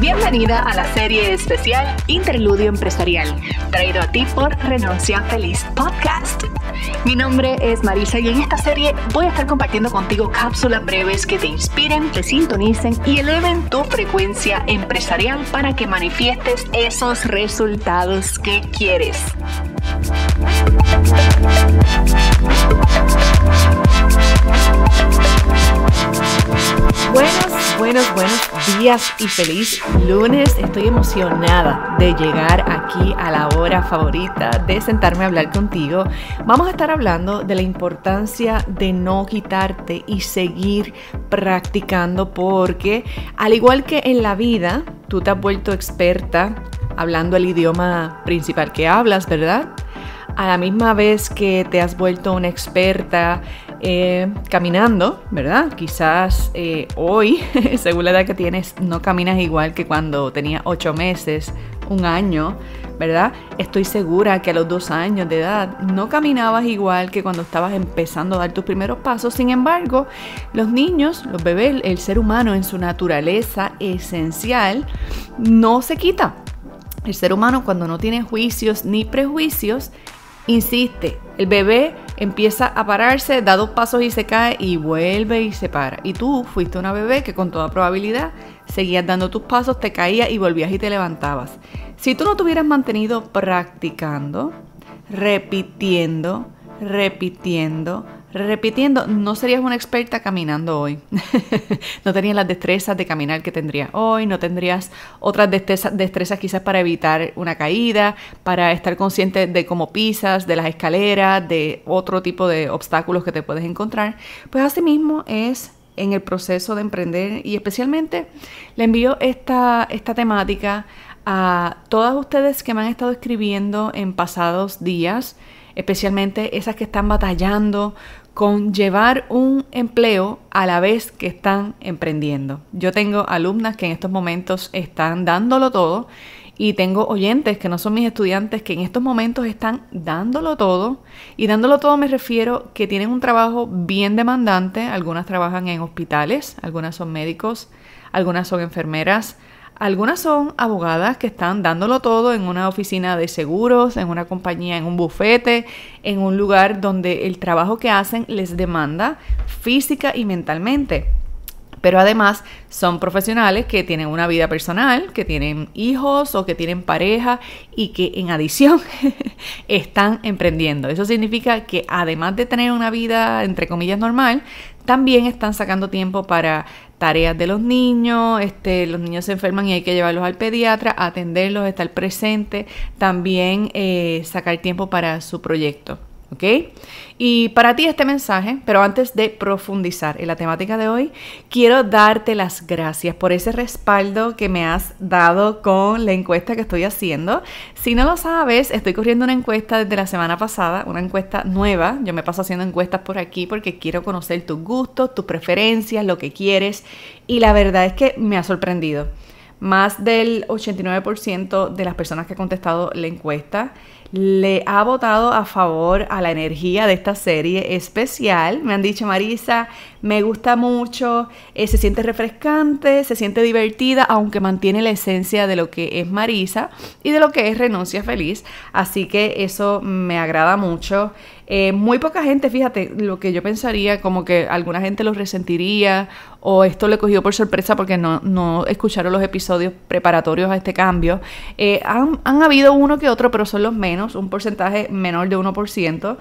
Bienvenida a la serie especial Interludio Empresarial, traído a ti por Renuncia Feliz Podcast. Mi nombre es Marisa y en esta serie voy a estar compartiendo contigo cápsulas breves que te inspiren, te sintonicen y eleven tu frecuencia empresarial para que manifiestes esos resultados que quieres. Buenos buenos, buenos días y feliz lunes. Estoy emocionada de llegar aquí a la hora favorita de sentarme a hablar contigo. Vamos a estar hablando de la importancia de no quitarte y seguir practicando porque al igual que en la vida, tú te has vuelto experta hablando el idioma principal que hablas, ¿verdad? A la misma vez que te has vuelto una experta eh, caminando, ¿verdad? Quizás eh, hoy, según la edad que tienes, no caminas igual que cuando tenía ocho meses, un año, ¿verdad? Estoy segura que a los dos años de edad no caminabas igual que cuando estabas empezando a dar tus primeros pasos. Sin embargo, los niños, los bebés, el ser humano en su naturaleza esencial no se quita. El ser humano cuando no tiene juicios ni prejuicios, Insiste, el bebé empieza a pararse, da dos pasos y se cae y vuelve y se para. Y tú fuiste una bebé que con toda probabilidad seguías dando tus pasos, te caías y volvías y te levantabas. Si tú no te hubieras mantenido practicando, repitiendo, repitiendo, Repitiendo, no serías una experta caminando hoy. no tenías las destrezas de caminar que tendrías hoy, no tendrías otras destrezas, destrezas quizás para evitar una caída, para estar consciente de cómo pisas, de las escaleras, de otro tipo de obstáculos que te puedes encontrar. Pues asimismo es en el proceso de emprender y especialmente le envío esta, esta temática a todas ustedes que me han estado escribiendo en pasados días, especialmente esas que están batallando con llevar un empleo a la vez que están emprendiendo. Yo tengo alumnas que en estos momentos están dándolo todo y tengo oyentes que no son mis estudiantes que en estos momentos están dándolo todo. Y dándolo todo me refiero que tienen un trabajo bien demandante. Algunas trabajan en hospitales, algunas son médicos, algunas son enfermeras, algunas son abogadas que están dándolo todo en una oficina de seguros, en una compañía, en un bufete, en un lugar donde el trabajo que hacen les demanda física y mentalmente pero además son profesionales que tienen una vida personal, que tienen hijos o que tienen pareja y que en adición están emprendiendo. Eso significa que además de tener una vida entre comillas normal, también están sacando tiempo para tareas de los niños, este, los niños se enferman y hay que llevarlos al pediatra, atenderlos, estar presente, también eh, sacar tiempo para su proyecto. Y para ti este mensaje, pero antes de profundizar en la temática de hoy, quiero darte las gracias por ese respaldo que me has dado con la encuesta que estoy haciendo. Si no lo sabes, estoy corriendo una encuesta desde la semana pasada, una encuesta nueva. Yo me paso haciendo encuestas por aquí porque quiero conocer tus gustos, tus preferencias, lo que quieres. Y la verdad es que me ha sorprendido. Más del 89% de las personas que ha contestado la encuesta le ha votado a favor a la energía de esta serie especial. Me han dicho, Marisa, me gusta mucho, eh, se siente refrescante, se siente divertida, aunque mantiene la esencia de lo que es Marisa y de lo que es Renuncia Feliz, así que eso me agrada mucho. Eh, muy poca gente, fíjate, lo que yo pensaría, como que alguna gente lo resentiría o esto le cogió por sorpresa porque no, no escucharon los episodios preparatorios a este cambio. Eh, han, han habido uno que otro, pero son los menos, un porcentaje menor de 1%.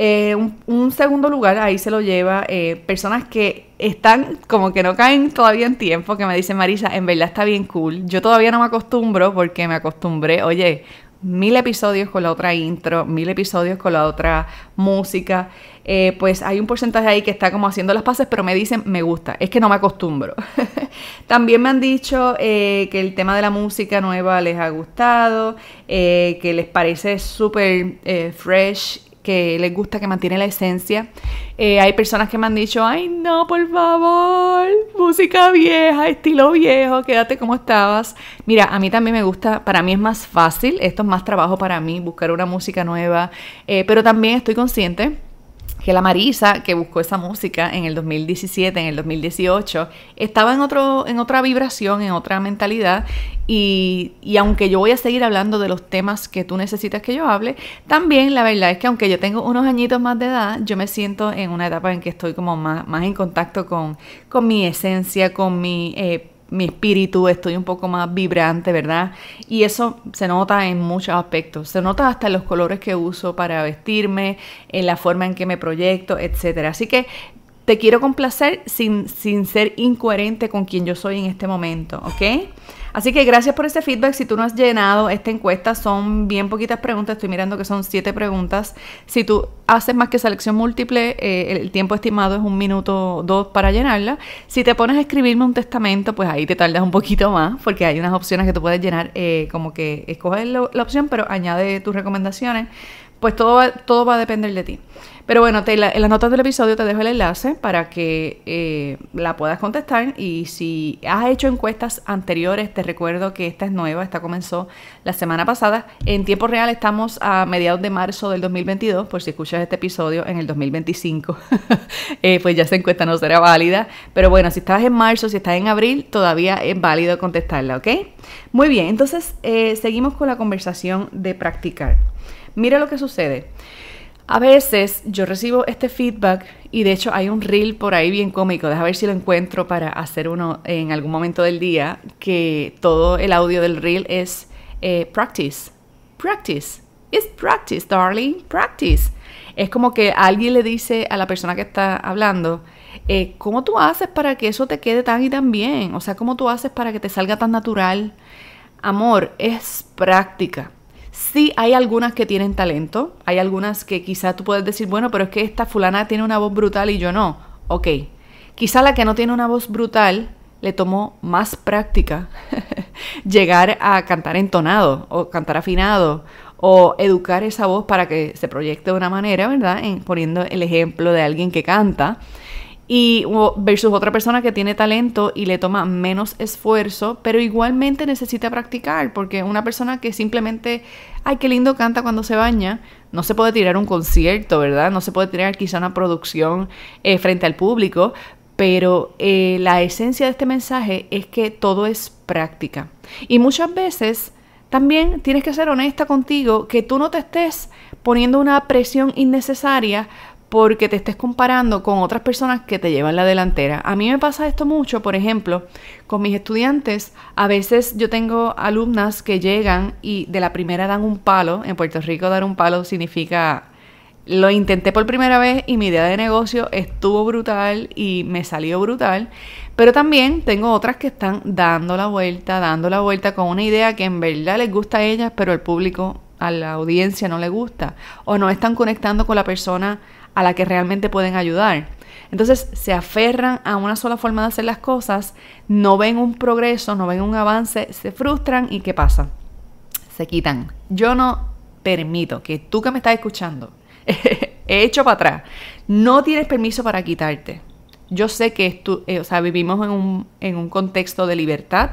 Eh, un, segundo lugar ahí se lo lleva eh, personas que están como que no caen todavía en tiempo, que me dicen, Marisa, en verdad está bien cool. Yo todavía no me acostumbro porque me acostumbré, oye, mil episodios con la otra intro, mil episodios con la otra música. Eh, pues hay un porcentaje ahí que está como haciendo las pases, pero me dicen, me gusta, es que no me acostumbro. También me han dicho que el tema de la música nueva les ha gustado, que les parece súper fresh que les gusta, que mantiene la esencia. Eh, hay personas que me han dicho, ay no, por favor, música vieja, estilo viejo, quédate como estabas. Mira, a mí también me gusta, para mí es más fácil, esto es más trabajo para mí, buscar una música nueva, eh, pero también estoy consciente que la Marisa, que buscó esa música en el 2017, en el 2018, estaba en, otro, en otra vibración, en otra mentalidad. Y, aunque yo voy a seguir hablando de los temas que tú necesitas que yo hable, también la verdad es que aunque yo tengo unos añitos más de edad, yo me siento en una etapa en que estoy como más, más en contacto con, con mi esencia, con mi... Eh, mi espíritu, estoy un poco más vibrante, ¿verdad? Y eso se nota en muchos aspectos. Se nota hasta en los colores que uso para vestirme, en la forma en que me proyecto, etcétera. Así que te quiero complacer sin, sin ser incoherente con quien yo soy en este momento, ¿ok? Así que gracias por este feedback. Si tú no has llenado esta encuesta, son bien poquitas preguntas. Estoy mirando que son siete preguntas. Si tú haces más que selección múltiple, eh, el tiempo estimado es un minuto dos para llenarla. Si te pones a escribirme un testamento, pues ahí te tardas un poquito más, porque hay unas opciones que tú puedes llenar, eh, como que escoges la opción, pero añade tus recomendaciones pues todo va, todo va a depender de ti. Pero bueno, en las notas del episodio te dejo el enlace para que eh, la puedas contestar y si has hecho encuestas anteriores, te recuerdo que esta es nueva, esta comenzó la semana pasada. En tiempo real estamos a mediados de marzo del 2022, por si escuchas este episodio en el 2025, eh, pues ya esa encuesta no será válida. Pero bueno, si estás en marzo, si estás en abril, todavía es válido contestarla, ¿ok? Muy bien, entonces eh, seguimos con la conversación de practicar. Mira lo que sucede. A veces yo recibo este feedback y de hecho hay un reel por ahí bien cómico, deja ver si lo encuentro para hacer uno en algún momento del día, que todo el audio del reel es eh, practice, practice, it's practice, darling, practice. Es como que alguien le dice a la persona que está hablando, eh, ¿cómo tú haces para que eso te quede tan y tan bien? O sea, ¿cómo tú haces para que te salga tan natural? Amor, es práctica. Sí, hay algunas que tienen talento, hay algunas que quizá tú puedes decir, bueno, pero es que esta fulana tiene una voz brutal y yo no. Ok, quizá la que no tiene una voz brutal le tomó más práctica llegar a cantar entonado o cantar afinado o educar esa voz para que se proyecte de una manera, ¿verdad? poniendo el ejemplo de alguien que canta y versus otra persona que tiene talento y le toma menos esfuerzo, pero igualmente necesita practicar, porque una persona que simplemente, ay, qué lindo canta cuando se baña, no se puede tirar un concierto, ¿verdad? No se puede tirar quizá una producción eh, frente al público, pero eh, la esencia de este mensaje es que todo es práctica. Y muchas veces también tienes que ser honesta contigo, que tú no te estés poniendo una presión innecesaria porque te estés comparando con otras personas que te llevan la delantera. A mí me pasa esto mucho, por ejemplo, con mis estudiantes. A veces yo tengo alumnas que llegan y de la primera dan un palo. En Puerto Rico dar un palo significa lo intenté por primera vez y mi idea de negocio estuvo brutal y me salió brutal. Pero también tengo otras que están dando la vuelta, dando la vuelta con una idea que en verdad les gusta a ellas, pero al público, a la audiencia no le gusta. O no están conectando con la persona a la que realmente pueden ayudar. Entonces se aferran a una sola forma de hacer las cosas, no ven un progreso, no ven un avance, se frustran y ¿qué pasa? Se quitan. Yo no permito que tú que me estás escuchando, he hecho para atrás, no tienes permiso para quitarte. Yo sé que eh, vivimos en un contexto de libertad,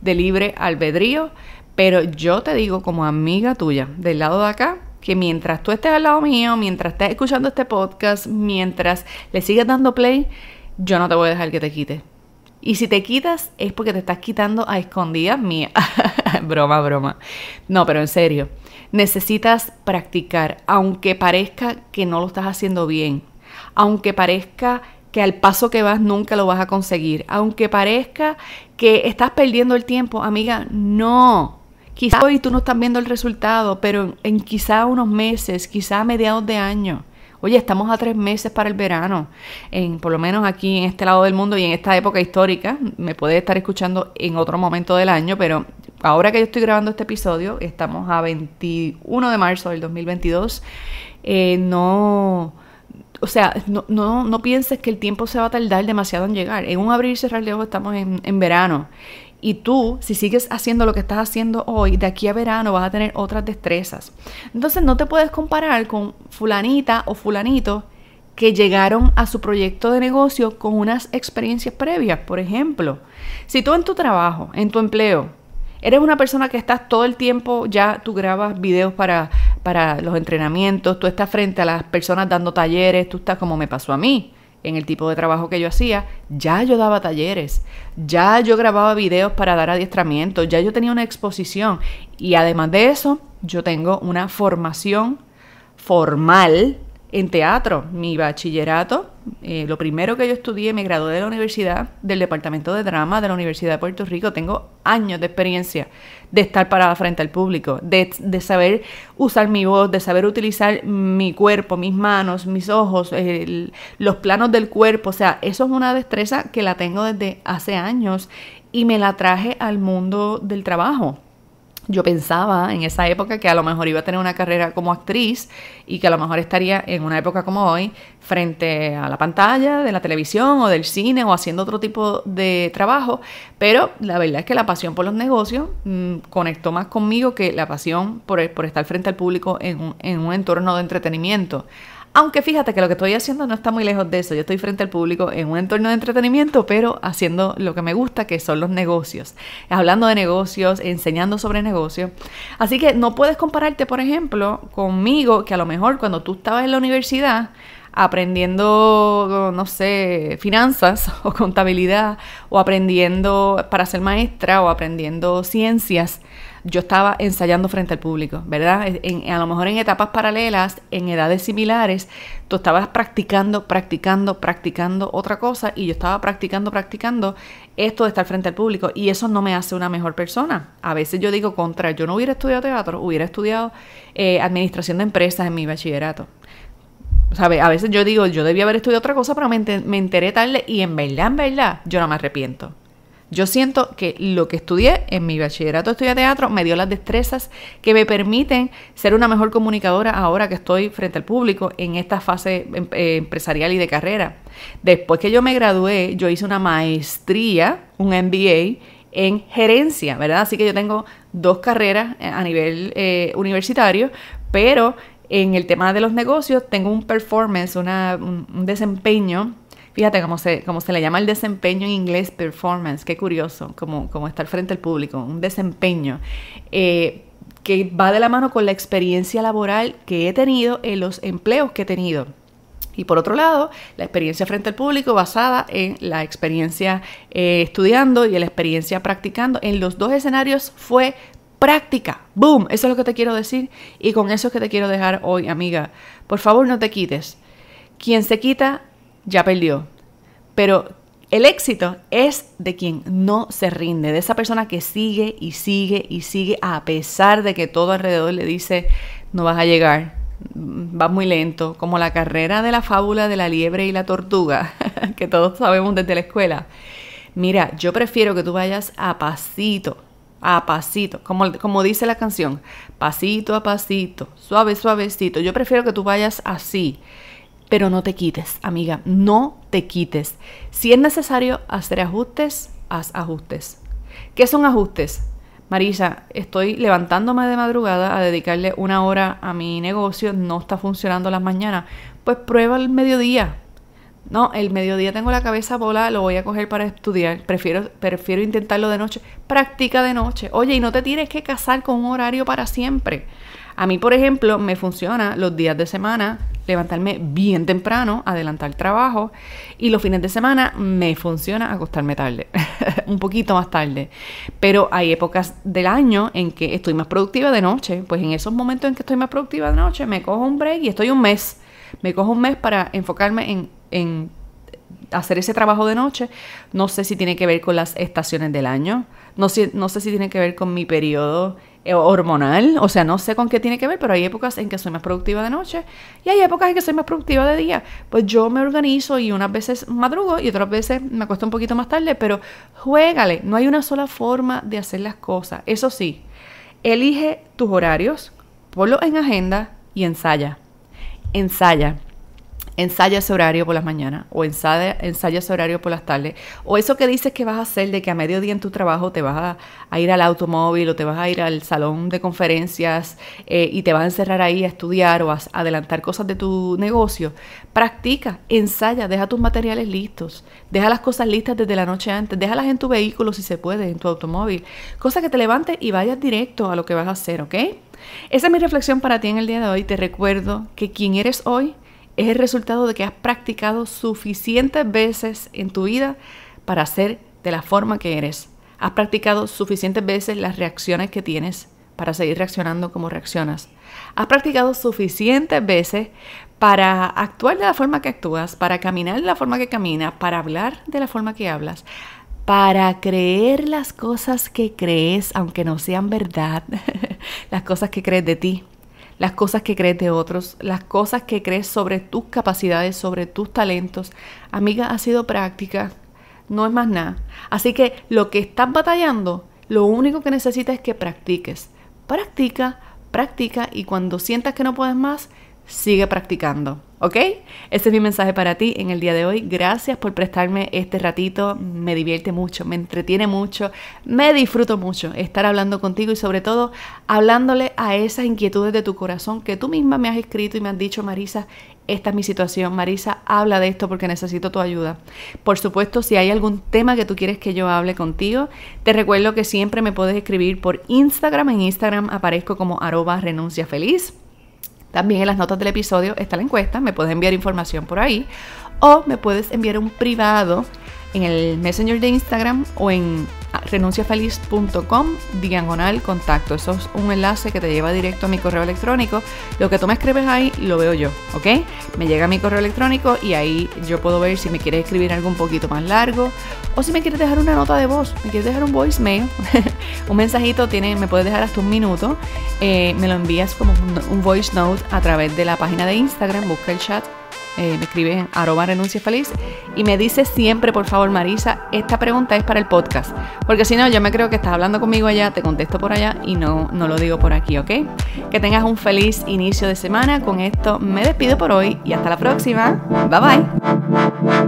de libre albedrío, pero yo te digo como amiga tuya, del lado de acá, que mientras tú estés al lado mío, mientras estés escuchando este podcast, mientras le sigas dando play, yo no te voy a dejar que te quite. Y si te quitas es porque te estás quitando a escondidas mía. broma, broma. No, pero en serio, necesitas practicar, aunque parezca que no lo estás haciendo bien, aunque parezca que al paso que vas nunca lo vas a conseguir, aunque parezca que estás perdiendo el tiempo, amiga, no. Quizá hoy tú no estás viendo el resultado, pero en quizá unos meses, quizá a mediados de año. Oye, estamos a tres meses para el verano, en, por lo menos aquí en este lado del mundo y en esta época histórica. Me puedes estar escuchando en otro momento del año, pero ahora que yo estoy grabando este episodio, estamos a 21 de marzo del 2022. Eh, no, o sea, no, no, pienses que el tiempo se va a tardar demasiado en llegar. En un abrir y cerrar de ojos estamos en, en verano. Y tú, si sigues haciendo lo que estás haciendo hoy, de aquí a verano vas a tener otras destrezas. Entonces no te puedes comparar con fulanita o fulanito que llegaron a su proyecto de negocio con unas experiencias previas. Por ejemplo, si tú en tu trabajo, en tu empleo, eres una persona que estás todo el tiempo, ya tú grabas videos para, para los entrenamientos, tú estás frente a las personas dando talleres, tú estás como me pasó a mí en el tipo de trabajo que yo hacía, ya yo daba talleres, ya yo grababa videos para dar adiestramiento, ya yo tenía una exposición y además de eso, yo tengo una formación formal en teatro. Mi bachillerato, eh, lo primero que yo estudié, me gradué de la universidad, del departamento de drama de la Universidad de Puerto Rico. Tengo años de experiencia de estar parada frente al público, de, saber usar mi voz, de saber utilizar mi cuerpo, mis manos, mis ojos, los planos del cuerpo. O sea, eso es una destreza que la tengo desde hace años y me la traje al mundo del trabajo yo pensaba en esa época que a lo mejor iba a tener una carrera como actriz y que a lo mejor estaría en una época como hoy frente a la pantalla de la televisión o del cine o haciendo otro tipo de trabajo, pero la verdad es que la pasión por los negocios mm, conectó más conmigo que la pasión por, por estar frente al público en en un entorno de entretenimiento. Aunque fíjate que lo que estoy haciendo no está muy lejos de eso. Yo estoy frente al público en un entorno de entretenimiento, pero haciendo lo que me gusta, que son los negocios. Hablando de negocios, enseñando sobre negocios. Así que no puedes compararte, por ejemplo, conmigo, que a lo mejor cuando tú estabas en la universidad, aprendiendo, no sé, finanzas o contabilidad, o aprendiendo para ser maestra, o aprendiendo ciencias yo estaba ensayando frente al público, ¿verdad? a lo mejor en etapas paralelas, en edades similares, tú estabas practicando, practicando, practicando otra cosa y yo estaba practicando, practicando esto de estar frente al público y eso no me hace una mejor persona. A veces yo digo contra, yo no hubiera estudiado teatro, hubiera estudiado eh, administración de empresas en mi bachillerato. ¿Sabe? A veces yo digo, yo debía haber estudiado otra cosa, pero me, me enteré tarde y en verdad, en verdad, yo no me arrepiento. Yo siento que lo que estudié en mi bachillerato de teatro me dio las destrezas que me permiten ser una mejor comunicadora ahora que estoy frente al público en esta fase em-, eh, empresarial y de carrera. Después que yo me gradué, yo hice una maestría, un MBA en gerencia, ¿verdad? Así que yo tengo dos carreras eh, a nivel eh, universitario, pero en el tema de los negocios tengo un performance, un desempeño Fíjate cómo se, cómo se le llama el desempeño en inglés performance, qué curioso, como, como estar frente al público, un desempeño. Eh, que va de la mano con la experiencia laboral que he tenido en los empleos que he tenido. Y por otro lado, la experiencia frente al público basada en la experiencia eh, estudiando y la experiencia practicando. En los dos escenarios fue práctica. ¡Boom! Eso es lo que te quiero decir y con eso es que te quiero dejar hoy, amiga. Por favor, no te quites. Quien se quita ya perdió. Pero el éxito es de quien no se rinde, de esa persona que sigue y sigue y sigue a pesar de que todo alrededor le dice no vas a llegar, vas muy lento, como la carrera de la fábula de la liebre y la tortuga, que todos sabemos desde la escuela. Mira, yo prefiero que tú vayas a pasito, a pasito, como, como dice la canción, pasito a pasito, suave, suavecito. Yo prefiero que tú vayas así pero no te quites, amiga, no te quites. Si es necesario hacer ajustes, haz ajustes. ¿Qué son ajustes? Marisa, estoy levantándome de madrugada a dedicarle una hora a mi negocio, no está funcionando las mañanas. Pues prueba el mediodía. No, el mediodía tengo la cabeza bola, lo voy a coger para estudiar. Prefiero, prefiero intentarlo de noche. Practica de noche. Oye, y no te tienes que casar con un horario para siempre. A mí, por ejemplo, me funciona los días de semana levantarme bien temprano, adelantar trabajo y los fines de semana me funciona acostarme tarde, un poquito más tarde. Pero hay épocas del año en que estoy más productiva de noche, pues en esos momentos en que estoy más productiva de noche me cojo un break y estoy un mes, me cojo un mes para enfocarme en, hacer ese trabajo de noche. No sé si tiene que ver con las estaciones del año, no no sé si tiene que ver con mi periodo eh, hormonal, o sea, no sé con qué tiene que ver, pero hay épocas en que soy más productiva de noche y hay épocas en que soy más productiva de día. Pues yo me organizo y unas veces madrugo y otras veces me acuesto un poquito más tarde, pero juégale, no hay una sola forma de hacer las cosas. Eso sí, elige tus horarios, ponlo en agenda y ensaya. Ensaya ensayas horario por las mañanas o ensaya, horario por las tardes. O eso que dices que vas a hacer de que a mediodía en tu trabajo te vas a, ir al automóvil o te vas a ir al salón de conferencias eh, y te vas a encerrar ahí a estudiar o a adelantar cosas de tu negocio. Practica, ensaya, deja tus materiales listos, deja las cosas listas desde la noche antes, déjalas en tu vehículo si se puede, en tu automóvil. Cosa que te levantes y vayas directo a lo que vas a hacer, ¿ok? Esa es mi reflexión para ti en el día de hoy. Te recuerdo que quien eres hoy es el resultado de que has practicado suficientes veces en tu vida para ser de la forma que eres. Has practicado suficientes veces las reacciones que tienes para seguir reaccionando como reaccionas. Has practicado suficientes veces para actuar de la forma que actúas, para caminar de la forma que caminas, para hablar de la forma que hablas, para creer las cosas que crees, aunque no sean verdad, las cosas que crees de ti las cosas que crees de otros, las cosas que crees sobre tus capacidades, sobre tus talentos. Amiga, ha sido práctica, no es más nada. Así que lo que estás batallando, lo único que necesitas es que practiques. Practica, practica y cuando sientas que no puedes más, sigue practicando, ¿ok? Este es mi mensaje para ti en el día de hoy. Gracias por prestarme este ratito. Me divierte mucho, me entretiene mucho, me disfruto mucho estar hablando contigo y sobre todo hablándole a esas inquietudes de tu corazón que tú misma me has escrito y me has dicho, Marisa, esta es mi situación. Marisa, habla de esto porque necesito tu ayuda. Por supuesto, si hay algún tema que tú quieres que yo hable contigo, te recuerdo que siempre me puedes escribir por Instagram. En Instagram aparezco como arroba renuncia feliz. También en las notas del episodio está la encuesta, me puedes enviar información por ahí o me puedes enviar un privado en el Messenger de Instagram o en renunciafeliz.com diagonal contacto. Eso es un enlace que te lleva directo a mi correo electrónico. Lo que tú me escribes ahí lo veo yo, ¿ok? Me llega a mi correo electrónico y ahí yo puedo ver si me quieres escribir algo un poquito más largo o si me quieres dejar una nota de voz, me quieres dejar un voicemail, un mensajito, tiene, me puedes dejar hasta un minuto. Eh, me lo envías como un, voice note a través de la página de Instagram, busca el chat eh, me escribe arroba renunciafeliz y me dice siempre, por favor, Marisa, esta pregunta es para el podcast, porque si no, yo me creo que estás hablando conmigo allá, te contesto por allá y no, no lo digo por aquí, ¿ok? Que tengas un feliz inicio de semana, con esto me despido por hoy y hasta la próxima, bye bye.